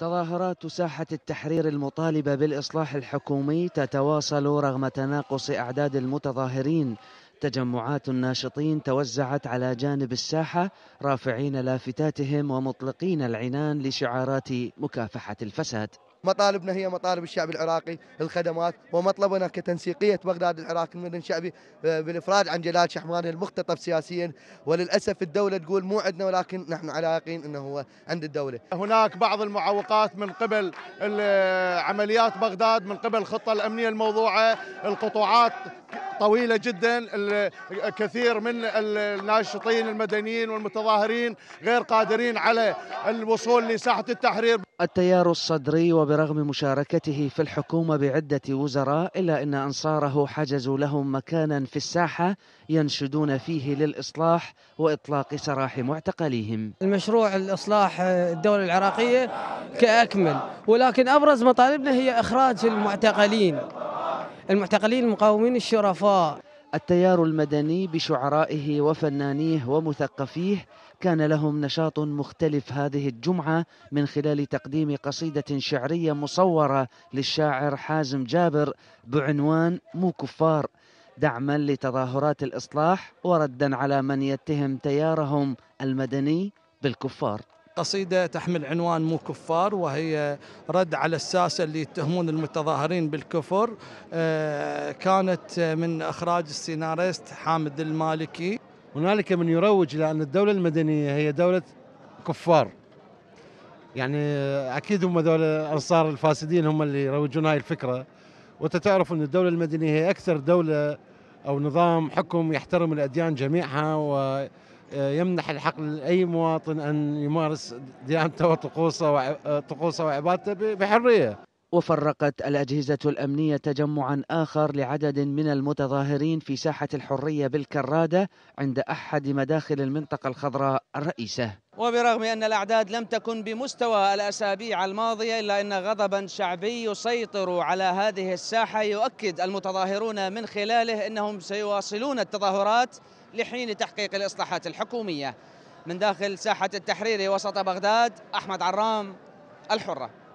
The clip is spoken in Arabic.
تظاهرات ساحة التحرير المطالبة بالإصلاح الحكومي تتواصل رغم تناقص أعداد المتظاهرين تجمعات الناشطين توزعت على جانب الساحة رافعين لافتاتهم ومطلقين العنان لشعارات مكافحة الفساد مطالبنا هي مطالب الشعب العراقي الخدمات ومطلبنا كتنسيقية بغداد العراق المدن الشعبي آه، بالإفراج عن جلال شحمان المختطف سياسيا وللأسف الدولة تقول مو عندنا ولكن نحن على يقين أنه هو عند الدولة هناك بعض المعوقات من قبل عمليات بغداد من قبل الخطة الأمنية الموضوعة القطوعات طويلة جدا كثير من الناشطين المدنيين والمتظاهرين غير قادرين على الوصول لساحة التحرير التيار الصدري وبرغم مشاركته في الحكومة بعدة وزراء إلا أن أنصاره حجزوا لهم مكانا في الساحة ينشدون فيه للإصلاح وإطلاق سراح معتقليهم المشروع الإصلاح الدولة العراقية كأكمل ولكن أبرز مطالبنا هي إخراج المعتقلين المعتقلين المقاومين الشرفاء التيار المدني بشعرائه وفنانيه ومثقفيه كان لهم نشاط مختلف هذه الجمعة من خلال تقديم قصيدة شعرية مصورة للشاعر حازم جابر بعنوان مو كفار دعما لتظاهرات الإصلاح وردا على من يتهم تيارهم المدني بالكفار قصيدة تحمل عنوان مو كفار وهي رد على الساسة اللي يتهمون المتظاهرين بالكفر آه، كانت من إخراج السيناريست حامد المالكي هنالك من يروج لأن الدولة المدنية هي دولة كفار يعني أكيد هم دولة أنصار الفاسدين هم اللي يروجون هاي الفكرة وتتعرف أن الدولة المدنية هي أكثر دولة أو نظام حكم يحترم الأديان جميعها و يمنح الحق لاي مواطن ان يمارس ديانته وطقوسه وطقوسه وعبادته بحريه وفرقت الأجهزة الأمنية تجمعا آخر لعدد من المتظاهرين في ساحة الحرية بالكرادة عند أحد مداخل المنطقة الخضراء الرئيسة وبرغم أن الأعداد لم تكن بمستوى الأسابيع الماضية إلا أن غضبا شعبي يسيطر على هذه الساحة يؤكد المتظاهرون من خلاله أنهم سيواصلون التظاهرات لحين تحقيق الإصلاحات الحكومية من داخل ساحة التحرير وسط بغداد أحمد عرام الحرة